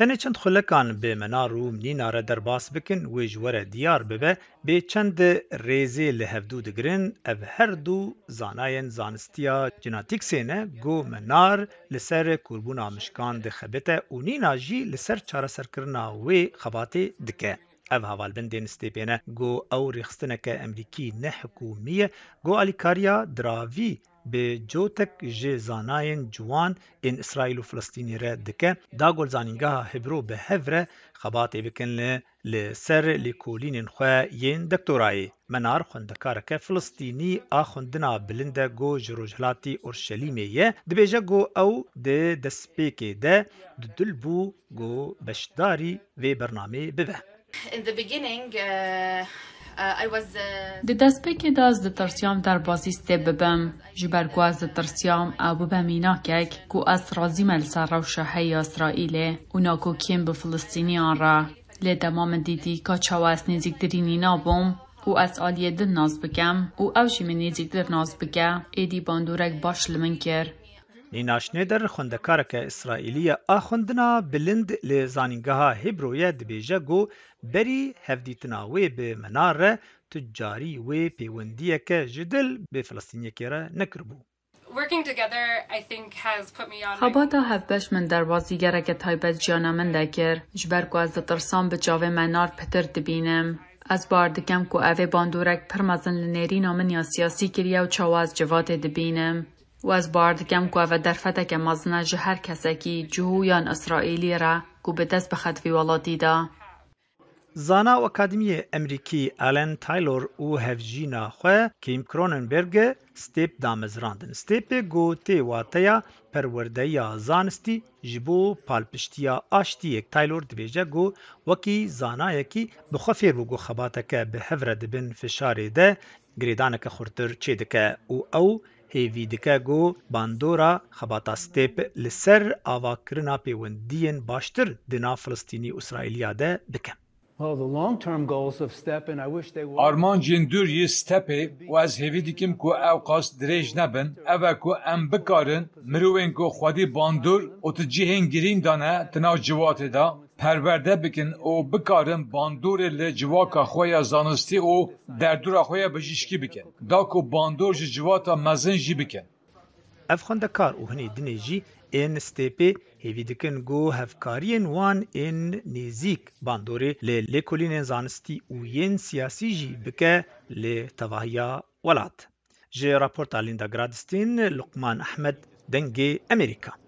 Tenê çend xulekan bi mena Rûmîna re derbas bikin wê ji we re diyar bibe bê çend rêzê li hevdû digirin ev her du zanayên zanistiya cinatîksê ne got Menar li ser korbûna mişkan dixebite û Nîna jî li ser çareserkirina wê xebatê dike. Ev hevalbendên stêpê ne got ew rêxistineke Amerîkî nehikûmî ye got alîkariya diravî bi cotek ji zanayên ciwan ên İsraîl û Filistînê re dike. Da Golzanîngeha Hebro bi hev re xebatê bikin li li ser lêkolînên xwe yên doktorayê. Menar xwendekareke Filistînî a xwendina bilinde go ji rojhilatî Urşelîmê ye, dibêje go ew di destpêkê de di dil bû go beşdarî vê bernamê bibe. In the beginning, uh... دەستپێکی داز لە تەرسیام دەربازی ستێ ببەم ji bergwaz di tirsyam ew bibe mînakek ku ez razî me li ser rewşa heya Israîlê û nakokiyên bi Filistîniyan re. Lê dema min dîdîka çawa ez nêzîkdirînî nabom û ez aliyê din naz bikem û ew jî min nêzîkdir naz bike, êdî bandorek baş li min kir. Nîna Schneider xwendekareke Israîlî a xwendina bilind li zanîngeha Hebroyê dibêje ku berî hevdîtina wê bi minar re tucarî wê pêwendiyeke ji dil bi Filistîniyekê re nekiribû. Habata hevbeş min derbazîgereke taybet jiyana min dekir, ji ber ku ez di tirsan bi çavê menar pitir dibînim. Ez bar dikem ku evê bandorek pir mezin li nêrîna min ya siyasî kiriye û çawaz civatê dibînim. و از باردگم گوه درفتک مزنج هر کسکی جهویان اسرائیلی را گو به دست بخد وی ولاتی دا زانا و اکادمی امریکی آلن تایلور و هفجینا خو کیم کروننبرگ ستیپ دامزراندن ستیپ گو تی واتیا پرورده یا زانستی جبو پالپشتیا آشتی یک تایلور دبیجه گو وکی زانا یکی بخفیر بگو خباتک به هفره دبن فشاری ده گریدانک خورتر چیدکه و او hêvîdike got bandora Xebatastê li ser avakirina pêwendiyên baştir di nav Filistînî û Îsraîlya de bike. Armancên dûryê stepê û ez hêvî dikim ku ew qas dirêj nebin, ev e ku em bikarin mirovên ku xwedî bandûr û tu cihên girîn dane tina ciwatê da پەروەردە بکن ئەو بکارن باندۆرە لە جوواکە خۆیە زانستی ئەو دەردورا خۆیە بەژیشکی بکەن داک و باندۆر ji ciwata mezin jî bikin. Ev xwendekar û hinê dinê jî ên stêpê hêvî dikin got hevkariyên wan ên nêzik bandorê lê lêkolînên zanistî û yên siyasî jî bike lê tevahiya welat. Ji raporta Linda Gradstein Luqman Ahmed dengê Amerîka.